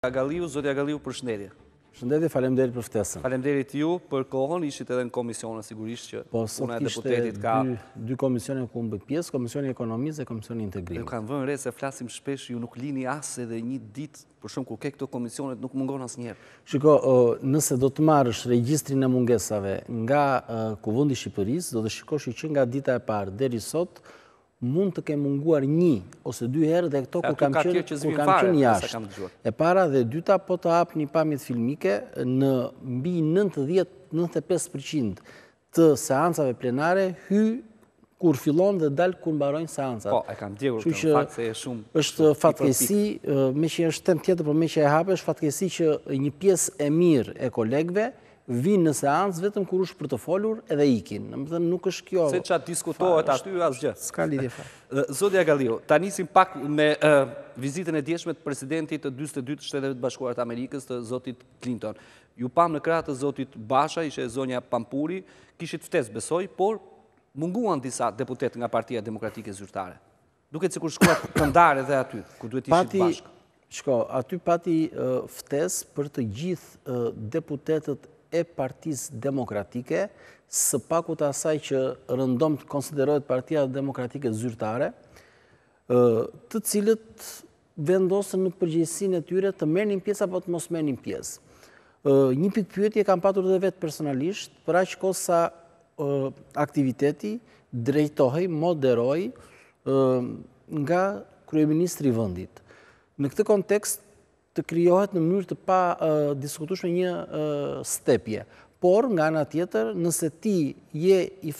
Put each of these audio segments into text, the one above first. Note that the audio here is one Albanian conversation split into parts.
Agaliu, zoti Agaliu, për shëndetje. Shëndetje, falem deri për ftesën. Falem deri të ju, për kohën, ishit edhe në komisionë, sigurisht që po, puna e deputetit ka... Po, sot ishte dy komisionën ku më bëtë pjesë, komisioni e ekonomisë dhe komisionë integrimit. Në kanë vënë se flasim shpesh, ju nuk lini asë edhe një ditë, për shumë ku ke këto komisionet, nuk mungon asë njerë. Shiko, nëse do të marrësh registrin e mungesave nga kuvundi Shqipëris, do të shikosh që nga dita e parë deri sotë, mund të kemë munguar një ose dy herë dhe këto ku kam qënë jashtë. E para dhe dyta po të apë një pamit filmike në mbi 90-95% të seancave plenare hy kur filon dhe dalë kur mbarojnë seancat. Po, e kam djegur të në fakt se e shumë... është fatkesi, me që e tem tjetër, për me që e hape, është fatkesi që një piesë e mirë e kolegve, vinë në seancë vetëm kur është për të folur edhe ikin. Në më dhe nuk është kjo... Se atë diskutohet aty, asgjë. gjë. Ska lidi fa. Zodja Galio, ta njësim pak me vizitën e djeshmet të presidentit të 22 shtetëve të bashkuarët Amerikës të Zotit Clinton. Ju pam në kratë të Zotit Basha, ishe zonja Pampuri, kishit ftes besoj, por munguan disa deputet nga partia demokratike zyrtare. Duke që cikur shkuat këndare dhe aty, ku duhet ishit bashkë. Shko, aty pati ftes për të gjithë deputetet e partiz demokratike, së paku të asaj që rëndom të konsiderojt partia demokratike zyrtare, të cilët vendosën në përgjësin e tyre të menin pjesë apo të mos menin pjesë. Një pikë pyetje kam patur dhe vetë personalisht, për aqë ko sa aktiviteti drejtohej, moderoj nga Kryeministri Vëndit. Në këtë kontekst, të kryohet në mënyrë të pa diskutushme një stepje. Por, nga nga tjetër, nëse ti je i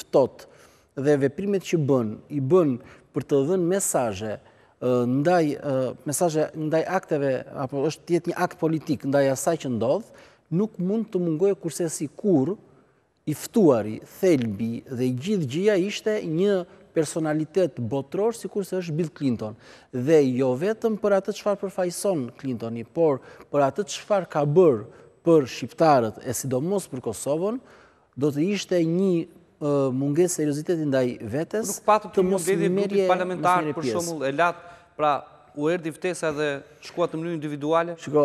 dhe veprimet që bën, i bën për të dhënë mesaje ndaj mesaje ndaj akteve, apo është tjetë një akt politik ndaj asaj që ndodhë, nuk mund të mungojë kurse si kur i thelbi dhe gjithë gjia ishte një personalitet botëror, si kurse është Bill Clinton. Dhe jo vetëm për atët qëfar përfajson Clintoni, por për atët qëfar ka bërë për Shqiptarët, e sidomos për Kosovën, do të ishte një munges seriositetin ndaj vetës Nuk patë të mos një merje parlamentar për shumull e latë pra u erdi vtesa dhe shkuat të mënyrë individuale? Shiko,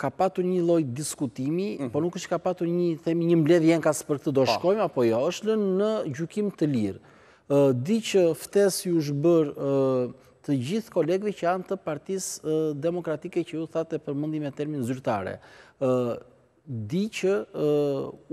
ka patu një lojt diskutimi, mhm. po nuk është ka patu një, një mbledhjen ka së për këtë do po. shkojmë, apo jo, është në gjukim të lirë di që ftes ju është bërë të gjithë kolegve që janë të partis demokratike që ju thate për me termin zyrtare. Di që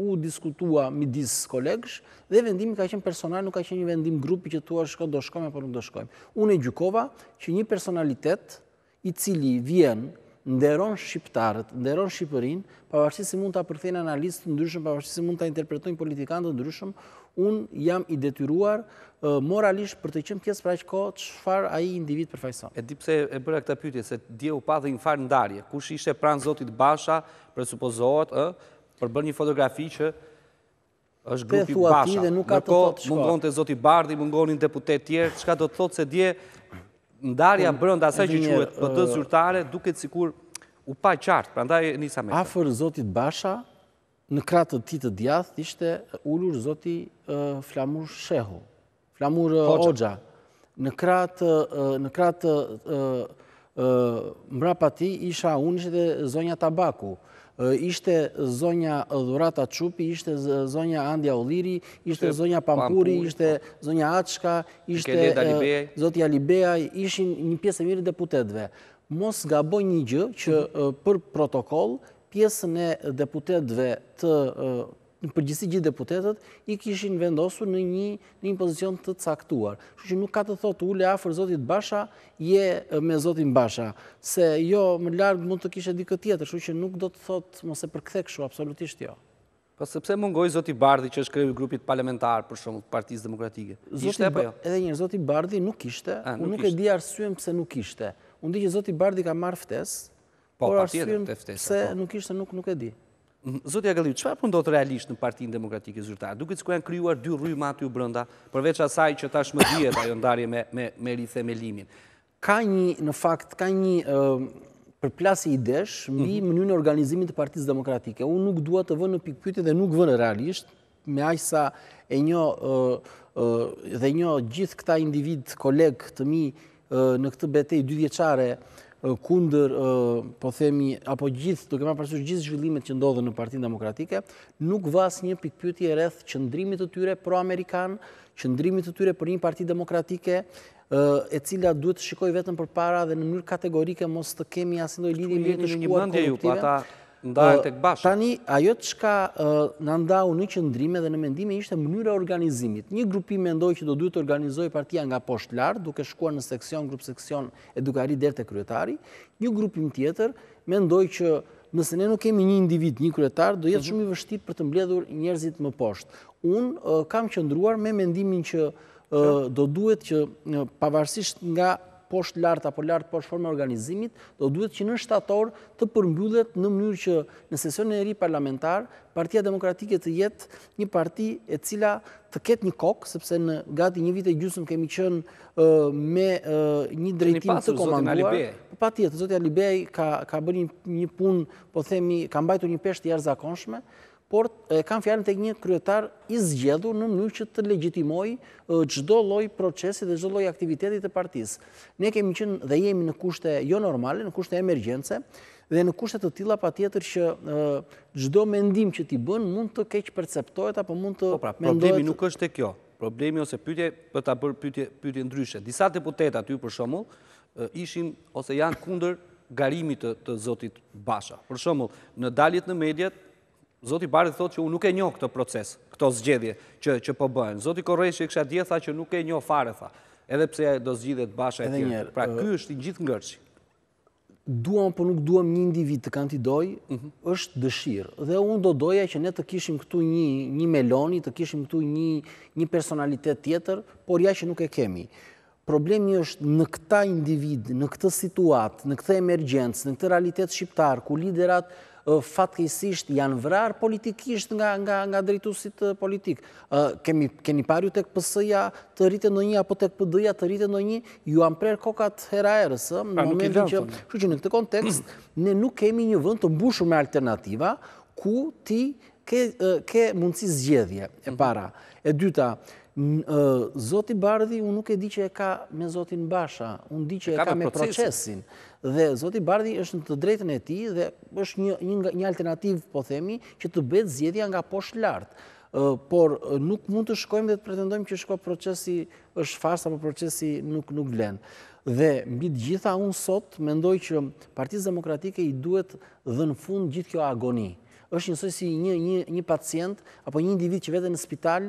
u diskutua mi disë kolegës dhe vendimi ka qenë personal, nuk ka qenë një vendim grupi që tu është shkojnë, do shkojnë, apo nuk do shkojnë. Unë e gjukova që një personalitet i cili vjenë nderon shqiptarët, nderon shqipërin, pavarësi si mund të apërthejnë analistë të ndryshëm, pavarësi si mund të interpretojnë politikantë të ndryshëm, unë jam i detyruar moralisht për të qëmë pjesë praqë kohë që farë i individ përfajson. E dipse e bërë këta pytje, se dje u pa dhe një farë ndarje, kush ishte pranë Zotit Basha, presupozohet, për bërë një fotografi që është grupi Basha. Në kohë mundon të Zotit Bardi, mungonin deputet tjerë, që ka do të thotë se dje ndarja po, nda asaj që quet për të zyrtare, duket sikur u pa qartë, pra ndaj Afër Zotit Basha, në kratë të ti të djathë ishte ullur zoti flamur Shehu, flamur Hoxha. Në kratë të mbra ti isha unë ishte dhe zonja tabaku, ishte zonja dhurata qupi, ishte zonja andja Ulliri, ishte zonja pampuri, po. ishte zonja atshka, ishte zotja libeja, ishin një pjesë e mirë deputetve. Mos nga boj një gjë që për protokol pjesën e deputetve të në përgjësi gjithë deputetet, i kishin vendosu në një pozicion të caktuar. Shë që nuk ka të thotë ule afer Zotit Basha, je me Zotin Basha, se jo më largë mund të kishe dikë tjetër, shë që nuk do të thotë mëse përkthek shu, absolutisht jo. Pasëpse po mungoj Zotit Bardhi që është kreju grupit parlamentar për shumë partijës demokratike? Ishte e pa jo? Edhe njërë, Zotit Bardhi nuk ishte, unë nuk e di arsujem pëse nuk ishte. Unë di që Zotit Bardhi ka marrë ftesë, Po, Por partijet të ftesa. Se po. nuk ishte nuk nuk e di. Zotja Galiu, qëfar përndot po realisht në partijin demokratikë i zyrtarë? Dukit s'ku janë kryuar dy rrujë matë ju brënda, përveç asaj që ta më ajo ndarje me rrithem e me limin. Ka një, në fakt, ka një përplasi i desh mbi mhm. mënyrën e organizimin të Partisë demokratike. Unë nuk duha të vënë në pikpyti dhe nuk vënë realisht, me ajsa e një dhe një gjithë këta individ, kolegë të mi në këtë betej dy kunder, po themi, apo gjithë, duke ma përsyrë gjithë zhvillimet që ndodhe në partinë demokratike, nuk vas një pikpyti e rreth qëndrimit të tyre pro amerikan qëndrimit të tyre për një parti demokratike, e cila duhet të shikoj vetëm për para dhe në njërë kategorike mos të kemi asiloj lidi me të shkuar po korruptive ndajnë të këbashë. Tani, ajo të shka në ndau në qëndrime dhe në mendime ishte mënyre organizimit. Një grupim me ndoj që do duhet të organizoj partia nga poshtë lartë, duke shkuar në seksion, grupë seksion edukari dherë të kryetari. Një grupim tjetër me ndoj që nëse ne nuk kemi një individ, një kryetar, do jetë mhm. shumë i vështit për të mbledhur njerëzit më poshtë. Unë kam qëndruar me mendimin që do duhet që pavarësisht nga poshtë lartë apo lartë poshtë forme organizimit, do duhet që në shtator të përmbyllet në mënyrë që në sesionin e ri parlamentar, partia demokratike të jetë një parti e cila të ketë një kokë, sepse në gati një vit e gjusëm kemi qënë me një drejtim të komanduar. Pa tjetë, Zotja Libej ka bërë një punë, po themi, ka mbajtu një peshtë jarë zakonshme, por kam fjarën të një kryetar i zgjedhur në mënyrë që të legjitimoj gjdo loj procesi dhe gjdo loj aktivitetit e partis. Ne kemi qënë dhe jemi në kushte jo normale, në kushte emergjense, dhe në kushte të tila pa tjetër që gjdo mendim që ti bën mund të keq perceptojt apo mund të mendojt... Po pra, problemi nuk është e kjo. Problemi ose pytje për të bërë pytje ndryshe. Disa deputetat ju për shumë ishin ose janë kunder garimit të zotit basha. Për shumë, në daljet në mediat Zoti Barit thot që unë nuk e njohë këtë proces, këto zgjedhje që po bëhen. Zoti Koreshi e kësha dje tha që nuk e njohë fare tha, edhe pse do zgjidhet basha e tjerë. Pra kjo është i gjithë ngërqi. Duam po nuk duam një individ të kandidoj, mhm. është dëshirë. Dhe unë do doja që ne të kishim këtu një meloni, të kishim këtu një personalitet tjetër, por ja që nuk e kemi. Problemi është në këta individ, në këtë situatë, në këtë emergjencë, në këtë realitet shqiptar, ku liderat fatkisisht janë vrarë politikisht nga drejtusit politik. Keni parju të këpësëja të rritën në një, apo të këpëdëja të rritën në një, ju am prerë kokat hera erësë, në momentin që, që që në këtë kontekst, ne nuk kemi një vënd të mbushur me alternativa, ku ti ke mundësi zgjedhje, e mhm. para. E dyta, Zotin Bardhi, unë nuk e di që e ka me Zotin Basha, unë di që e ka me procesin dhe Zoti Bardhi është në të drejtën e ti dhe është një alternativ, po themi, që të betë zjedhja nga poshtë lartë. Por nuk mund të shkojmë dhe të pretendojmë që shkojmë procesi është farsë apo procesi nuk glenë. Dhe mbi të gjitha unë sot mendoj që partiz demokratike i duhet dhe në fund gjithë kjo agoni. është njësoj si një pacient apo një individ që vete në spital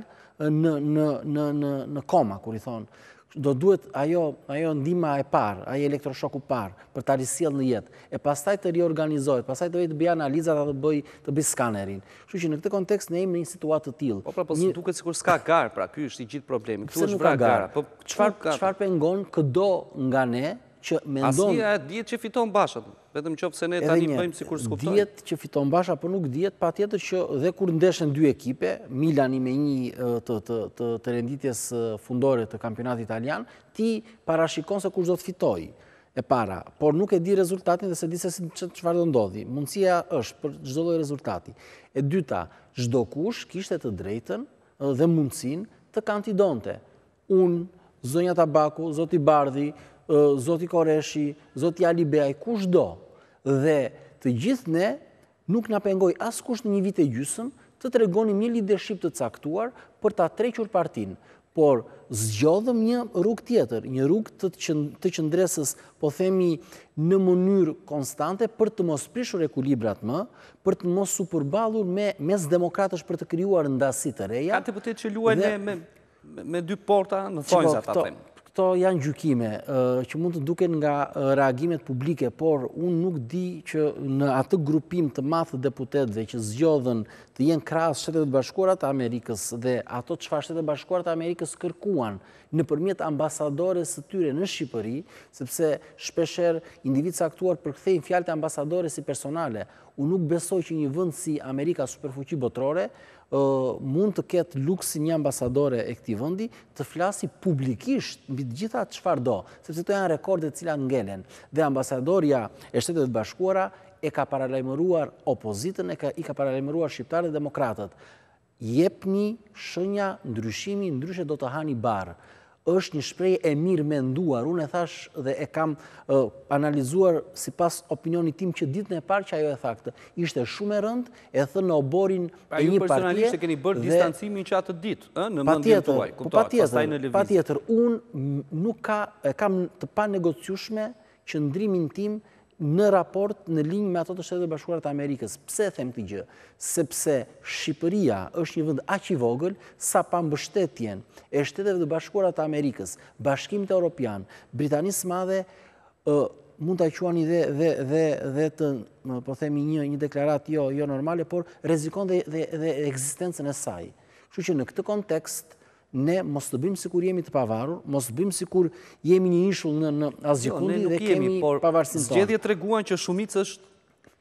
në koma, kur i thonë do duhet ajo, ajo ndima e par, ajo elektroshoku par, për të arisil në jetë, e pastaj të riorganizohet, pastaj të vetë bëja analizat dhe të bëj të bëj skanerin. Shqy që në këtë kontekst ne imë një situatë të tilë. Po pra, po një... tukët, si sikur s'ka garë, pra, kjo është i gjithë problemi. Këtu është vra garë. Po, qëfar, qëfar pengon këdo nga ne, që mendon... Asnija e djetë që fiton bashkët vetëm qëpë se ne tani bëjmë si kur s'kuptojnë. Djetë që fiton basha, për po nuk djetë, pa tjetër që dhe kur ndeshen dy ekipe, Milani me një të renditjes fundore të kampionat italian, ti parashikon se kur zdo të fitoj e para, por nuk e di rezultatin dhe se di se si qëfar do ndodhi. Mundësia është për gjdo dojë rezultati. E dyta, gjdo kush kishte të drejten dhe mundësin të kantidonte. Unë, Zonja Tabaku, Zoti Bardhi, Zoti Koreshi, Zoti Ali Beaj, kush do, dhe të gjithë ne nuk nga pengoj asë kush në një vit e gjysëm të të regonim një leadership të caktuar për ta trequr partin, por zgjodhëm një rrug tjetër, një rrug të qëndresës, po themi në mënyrë konstante, për të mos prishur kulibrat më, për të mos superbalur me mes demokratës për të kryuar ndasit të reja. Ka të pëtë që luaj me dy porta në fojnës atë të Këto janë gjykime që mund të duken nga reagimet publike, por unë nuk di që në atë grupim të mathë deputetve që zgjodhen të jenë krasë qëtetet bashkuarat Amerikës dhe ato që fa qëtetet bashkuarat Amerikës kërkuan në përmjet ambasadores të tyre në Shqipëri, sepse shpesher individ sa aktuar përkthejnë fjalët e ambasadores i personale. Unë nuk besoj që një vënd si Amerika superfuqi botrore mund të ketë luksi një ambasadore e këti vëndi të flasi publikisht në gjitha të shfar do, sepse të janë rekordet cila ngelen. dhe ambasadoria e shtetet të bashkuara e ka paralajmëruar opozitën, e ka paralajmëruar shqiptarët dhe demokratët. Jep një shënja, ndryshimi, ndryshet do të hani barë është një shprej e mirë me nduar. Unë e thash dhe e kam analizuar si pas opinioni tim që ditë në parë që ajo e thakte. Ishte shumë e rënd, e thë në oborin e një partije. A ju personalisht e keni bërë distancimin që atë ditë, në mëndin të uaj. Pa tjetër, pa tjetër, unë nuk kam të pa negociushme që ndrimin tim në raport në linjë me ato të shtetëve bashkuarët Amerikës. Pse them këtë gjë? Sepse Shqipëria është një vënd aqë i vogël, sa pa mbështetjen e shtetëve dhe bashkuarët Amerikës, bashkimit e Europian, Britanisë madhe, mund të aqua një dhe dhe të, po themi një deklarat jo, jo normale, por rezikon dhe eksistencën e saj. Që që në këtë kontekst, ne mos të bëjmë sikur jemi të pavarur, mos të bëjmë sikur jemi një ishull në azjekundi jo, dhe kemi pavarësin tonë. Zgjedhje të reguan që shumicë është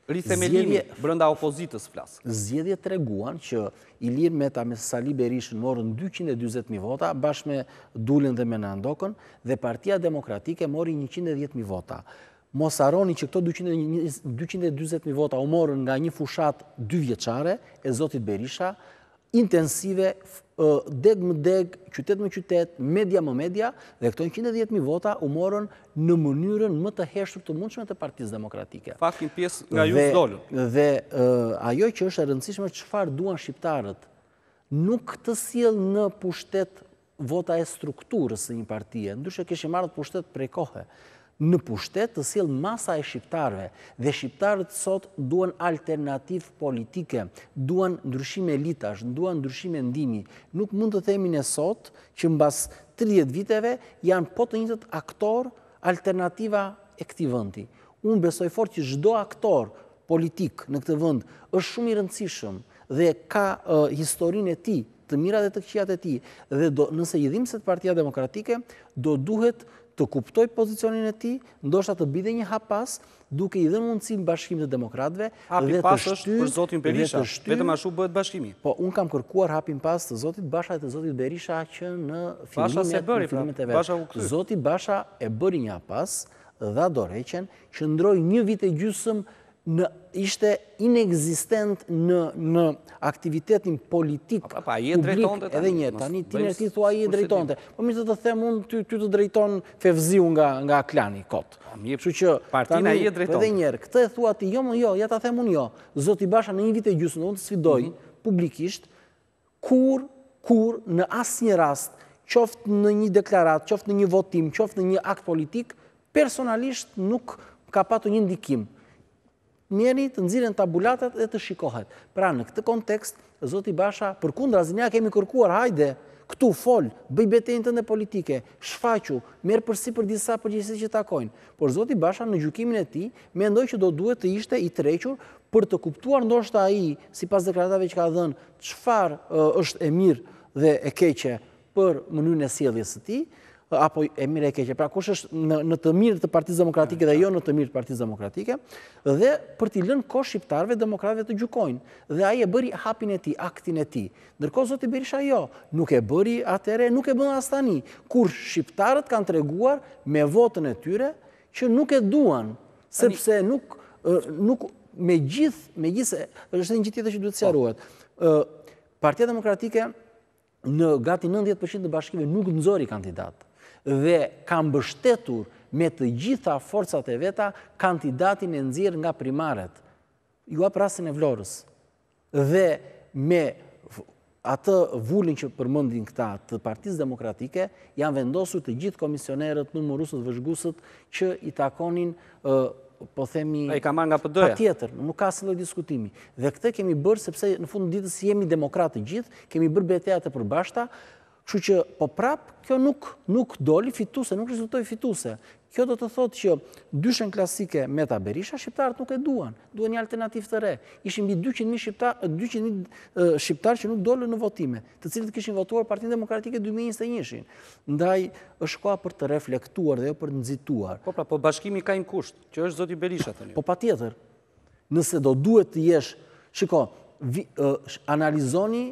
rithemelimi brënda opozitës flasë. Zgjedhje të reguan që Ilir Meta me Sali Berishën morën 220.000 vota, bashkë me Dullin dhe me Nandokën, dhe partia demokratike mori 110.000 vota. Mos aroni që këto 220.000 vota u morën nga një fushat dy vjeqare e Zotit Berisha, intensive deg më deg, qytet më qytet, media më media, dhe këto në 110.000 vota u morën në mënyrën më të heshtur të mundshme të partiz demokratike. Fakin pjesë nga ju s'dollën. Dhe ajo që është e rëndësishme që farë duan shqiptarët, nuk të siel në pushtet vota e strukturës e një partije, ndushe këshë marë të pushtet prej kohë, në pushtet të silë masa e shqiptarve dhe shqiptarët sot duen alternativ politike, duen ndryshime elitash, duen ndryshime ndimi. Nuk mund të themin e sot që në bas 30 viteve janë po të njëtët aktor alternativa e këti vëndi. Unë besoj fort që zhdo aktor politik në këtë vënd është shumë i rëndësishëm dhe ka historin e ti, të mirat e të këqiat e ti, dhe nëse jidhim se të partia demokratike, do duhet të kuptoj pozicionin e ti, ndoshta të bide një hapas, duke i dhe mundësim bashkim të demokratve. Hapi pas është për Zotin Berisha, vetëm ashtu bëhet bashkimi. Po, unë kam kërkuar hapin pas të Zotit Basha e të Zotit Berisha që në filimet pra. e vetë. Zotit Basha e bëri një hapas dhe doreqen, që ndroj një vit e gjusëm ishte inexistent në aktivitetin politik, publik edhe një tani, ti thua i e drejtonte. Po mi të të them unë, ty të drejton fevziu nga klani, kotë. Që që, tani, edhe drejtonte. këtë e thua ti, jo, jo, ja të them unë jo, zoti Basha në një vit e gjusë në unë të sfidoj, mhm. publikisht, kur, kur, në asë një rast, qoftë në një deklarat, qoftë në një votim, qoftë në një akt politik, personalisht nuk ka patu një ndikim mjeni të nëzirën tabulatat dhe të shikohet. Pra në këtë kontekst, Zoti Basha, për kundra, zinja kemi kërkuar, hajde, këtu fol, bëj betejnë të në politike, shfaqu, merë përsi për disa përgjësit që takojnë. Por Zoti Basha në gjukimin e ti, me ndoj që do duhet të ishte i trequr për të kuptuar ndosht a i, si pas dekratave që ka dhenë, qëfar është e mirë dhe e keqe për mënyrën e sieljes të ti, apo e mire e keqe. Pra, kush është në të mirë të partizë demokratike dhe jo në të mirë të partizë demokratike, dhe për t'i lënë kosh shqiptarve, demokratve të gjukojnë. Dhe aje bëri hapin e ti, aktin e ti. Nërko, zoti Berisha, jo, nuk e bëri atere, nuk e bëna astani. Kur shqiptarët kanë të reguar me votën e tyre, që nuk e duan, sepse nuk nuk me gjithë, me gjithë, është një gjithë të që duhet të sjaruat. Po. Partia Demokratike në gati 90% të bashkive nuk nëzori kandidatë dhe kam bështetur me të gjitha forcat e veta kandidatin e nëzirë nga primaret. Ju apë rasin e vlorës. Dhe me atë vullin që përmëndin këta të partiz demokratike, janë vendosur të gjithë komisionerët, numërusët, vëzhgusët, që i takonin, po themi... E ka marrë nga pëdoja. Pa tjetër, nuk ka së diskutimi. Dhe këte kemi bërë, sepse në fundë ditës jemi demokratë gjithë, kemi bërë beteja të përbashta, Kështu që po prap, kjo nuk nuk doli fituese, nuk rezultoi fituese. Kjo do të thotë që dyshen klasike me ta Berisha shqiptarët nuk e duan. Duan një alternativë të re. Ishin mbi 200.000 shqiptar, shqiptar që nuk dolën në votime, të cilët kishin votuar Partinë Demokratike 2021-shin. Ndaj është koha për të reflektuar dhe jo për nxituar. Po pra, po bashkimi ka në kusht, që është zoti Berisha një. Po patjetër. Nëse do duhet të jesh, shikoj,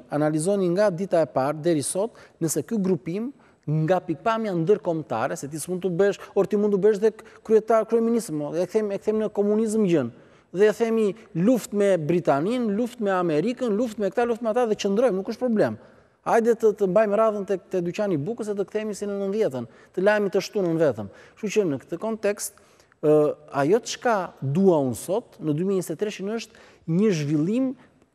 analizoni nga dita e parë dheri sot nëse kjo grupim nga pikpamja ndërkomtare, se ti së mund të bësh, orë ti mund të bësh dhe kryetarë, kryeminisëm, e këthem në komunizm gjënë, dhe e themi luft me Britanin, luft me Amerikën, luft me këta, luft me ata dhe qëndrojmë, nuk është problem. Ajde të të mbajmë radhën të këte dyqani bukës e të këthemi si në nënvjetën, të lajmi të shtu nënvjetëm. Shku që në këtë kontekst, ajo të shka dua sot, në 2023 është një zhvillim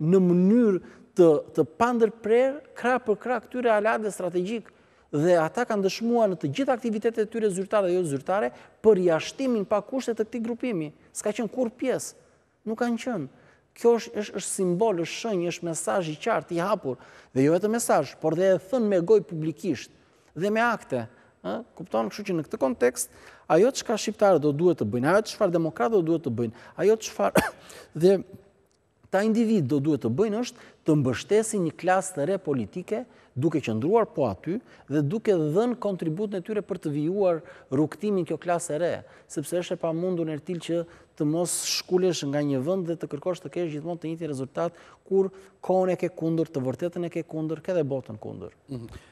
në mënyrë të, të pandër prerë, kra për kra këtyre alatëve strategjikë, dhe ata kanë dëshmua në të gjitha aktivitetet e tyre zyrtare dhe jo zyrtare për jashtimin pa kushtet të këti grupimi. Ska qenë kur pjesë, nuk kanë qenë. Kjo është, është simbol, është shënjë, është mesaj i qartë, i hapur, dhe jo e të mesaj, por dhe e thënë me goj publikisht dhe me akte. Ha? Kuptonë këshu që në këtë kontekst, ajo të shka shqiptare do duhet të bëjnë, ajo të shfar do duhet të bëjnë, ajo të shfar... dhe këta individ do duhet të bëjnë është të mbështesi një klasë të re politike, duke që ndruar po aty, dhe duke dhenë kontribut në tyre për të vijuar rukëtimin kjo klasë e re, sepse është e pa mundur në rëtil që të mos shkullesh nga një vënd dhe të kërkosh të kesh gjithmon të njëti rezultat, kur kone e ke kunder, të vërtetën e ke kunder, këdhe botën kunder. Mhm.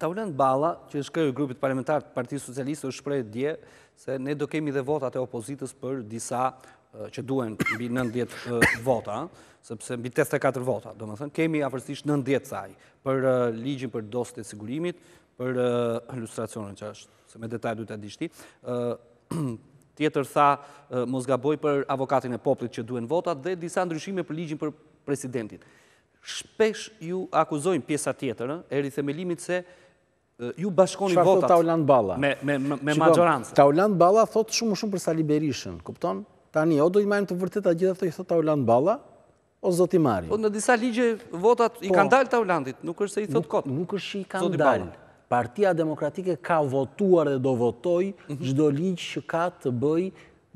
Taulen Bala, që është kërë grupit parlamentar të Parti Socialistë, është shprejt dje se ne do kemi dhe votat e opozitës për disa që duen mbi 90 vota, sepse mbi 84 vota, do më thënë, kemi afërstisht 90 saj për ligjin për dosët e sigurimit, për ilustracionën që është, se me detaj du të adishti, tjetër tha gaboj për avokatin e poplit që duen votat dhe disa ndryshime për ligjin për presidentit. Shpesh ju akuzojnë pjesa tjetërë, eri themelimit se ju bashkoni votat me majorantës. Taulant Bala thot shumë shumë për Sali Berishën, kuptonë? Tani, o do i marim të vërtet a gjitha të i thot Taulant Bala, o zot i marim? Po, në disa ligje votat i po. kanë dalë Taulantit, nuk është se i thot kotë. Nuk është që i kanë dalë. Partia Demokratike ka votuar dhe do votoj gjdo mhm. ligjë që ka të bëj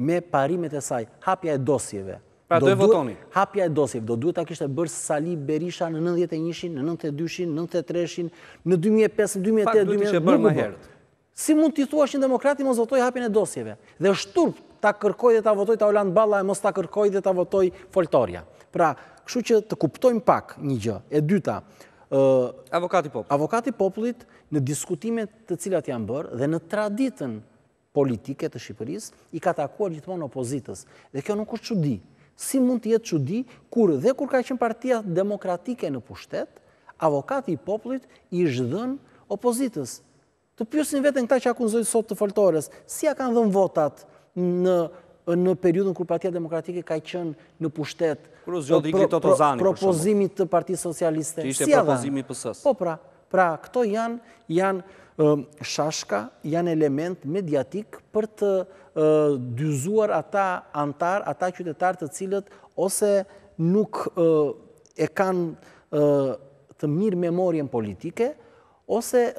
me parimet e saj. Hapja e dosjeve. Pra do e votoni? Hapja e dosjeve. Do duhet ta kështë e bërë Sali Berisha në 91-in, në 92 në 93 në 2005 në 2008 në 2008-in. Pak duhet i që në Si mund t'i thuash një demokrati, mos votoj hapjën e dosjeve. Dhe shturpt, ta kërkoj dhe ta votoj ta Olan Balla e mos ta kërkoj dhe ta votoj Foltoria. Pra, kështu që të kuptojmë pak një gjë. E dyta, avokati popullit. Avokati popullit në diskutimet të cilat janë bërë dhe në traditën politike të Shqipërisë i ka takuar gjithmonë opozitës. Dhe kjo nuk është çudi. Si mund të jetë çudi kur dhe kur ka qenë Partia Demokratike në pushtet, avokati i popullit i zhdhën opozitës. Të pyesin veten këta që akuzojnë sot të foltorës, si ja kanë dhënë votat në periudën kur partia demokratike ka qënë në pushtet propozimit të parti socialiste. Që ishte propozimit pësës. Po pra, pra, këto janë shashka, janë element mediatik për të dyzuar ata antar, ata qytetar të cilët ose nuk e kanë të mirë memorien politike, ose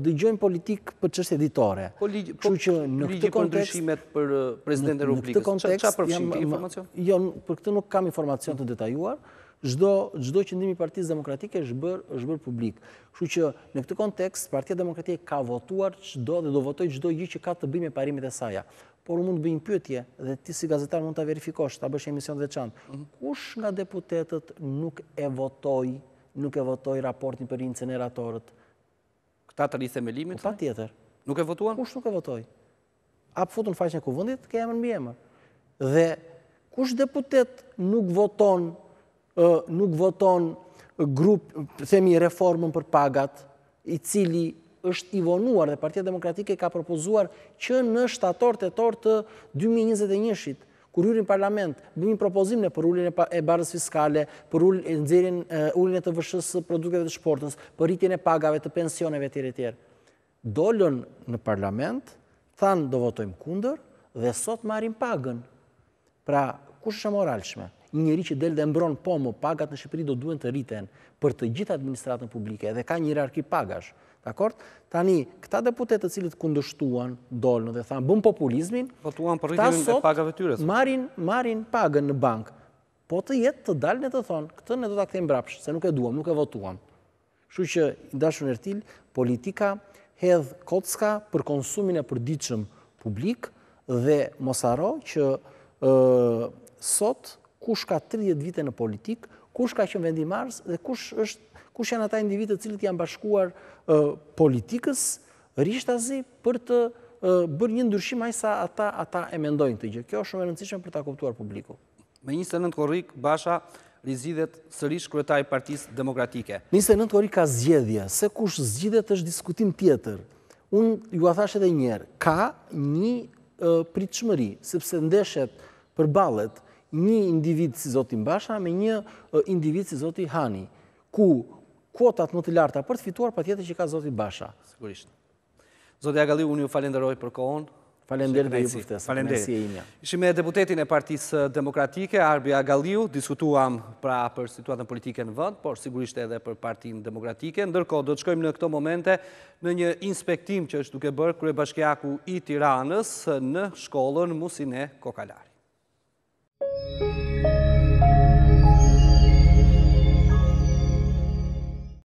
dëgjojmë politikë për qështë editore. Po ligje po për ndryshimet për prezidentë e rubrikës, që a të informacion? Jo, për këtë nuk kam informacion të detajuar, gjdo qëndimi partijës demokratike është bërë publik. Shku që në këtë kontekst, partijë demokratike ka votuar qdo dhe do votoj qdo gjithë që ka të bimje parimit e saja. Por mund të bëjnë pytje dhe ti si gazetar mund të verifikosh, ta bëshë emision dhe qanë. Mhm. Kush nga deputetet nuk e votoj raportin për incineratorët? këta të rrithë e Pa tjetër. Nuk e votuan? Kush nuk e votoj? Apë po futu në faqën e kuvëndit, ke jemën mbi jemën. Dhe kush deputet nuk voton, nuk voton grup, themi reformën për pagat, i cili është i vonuar dhe Partia Demokratike ka propozuar që në shtator të torë të 2021-shit, kur hyrin parlament, një propozim në për ullin e barës fiskale, për ullin e të vëshës produkteve të shportës, për rritin e pagave të pensioneve tjere tjere. Dollën në parlament, thanë do votojmë kunder, dhe sot marim pagën. Pra, kush është moralshme? Një njëri që del dhe mbron po më pagat në Shqipëri do duen të rriten për të gjithë administratën publike dhe ka një rarki pagash. Dakord? Tani, këta deputetë të cilët kundështuan, dolën dhe thamë, bëmë populizmin, votuan po për e pagave tyre. Marin, marin pagën në bank. Po të jetë të dalin e të thonë, këtë ne do ta kthejmë mbrapsht, se nuk e duam, nuk e votuam. Kështu që ndashun Ertil, politika hedh kocka për konsumin e përditshëm publik dhe mos haro që ë sot kush ka 30 vite në politikë, kush ka qenë vendimarrës dhe kush është kush janë ata individet cilët janë bashkuar politikës, rishtazi për të bërë një ndryshim sa ata e mendojnë të gjë. Kjo është shumë e rëndësishme për ta kuptuar publiku. Me 29 korik, Basha rizidhet sërish kërëtaj partisë demokratike. Me 29 korik ka zgjedhja, se kush zgjidhet është diskutim tjetër. Unë ju a thashe dhe njerë, ka një pritëshmëri, sepse ndeshet për balet një individ si zotin Basha me një individ si zotin Hani, ku kuotat më të larta për të fituar, pa tjetër që ka Zotit Basha. Sigurisht. Zotit Agali, unë ju falenderoj për kohën. Falemderi dhe ju përftesë. Falemderi. Ishim e deputetin e partisë demokratike, Arbi Agaliu, diskutuam pra për situatën politike në vënd, por sigurisht edhe për partinë demokratike. Ndërko, do të shkojmë në këto momente në një inspektim që është duke bërë kërë bashkjaku i tiranës në shkollën Musine Kokalari.